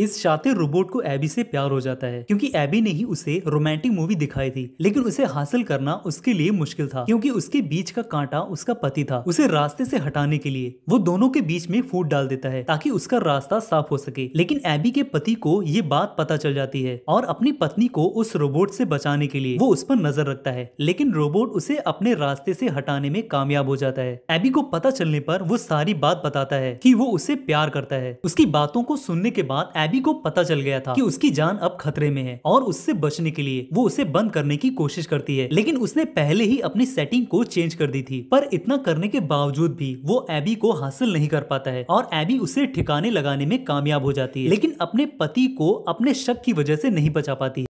इस शातिर रोबोट को एबी से प्यार हो जाता है क्योंकि एबी ने ही उसे रोमांटिक मूवी दिखाई थी लेकिन उसे हासिल करना उसके लिए मुश्किल था क्योंकि उसके बीच का कांटा उसका पति था उसे रास्ते से हटाने के लिए वो दोनों के बीच में फूट डाल देता है ताकि उसका रास्ता साफ हो सके लेकिन एबी के पति को ये बात पता चल जाती है और अपनी पत्नी को उस रोबोट से बचाने के लिए वो उस पर नजर रखता है लेकिन रोबोट उसे अपने रास्ते से हटाने में कामयाब हो जाता है एबी को पता चलने पर वो सारी बात बताता है कि वो उसे प्यार करता है उसकी बातों को सुनने के बाद एबी एबी को पता चल गया था कि उसकी जान अब खतरे में है और उससे बचने के लिए वो उसे बंद करने की कोशिश करती है लेकिन उसने पहले ही अपनी सेटिंग को चेंज कर दी थी पर इतना करने के बावजूद भी वो एबी को हासिल नहीं कर पाता है और एबी उसे ठिकाने लगाने में कामयाब हो जाती है लेकिन अपने पति को अपने शक की वजह से नहीं बचा पाती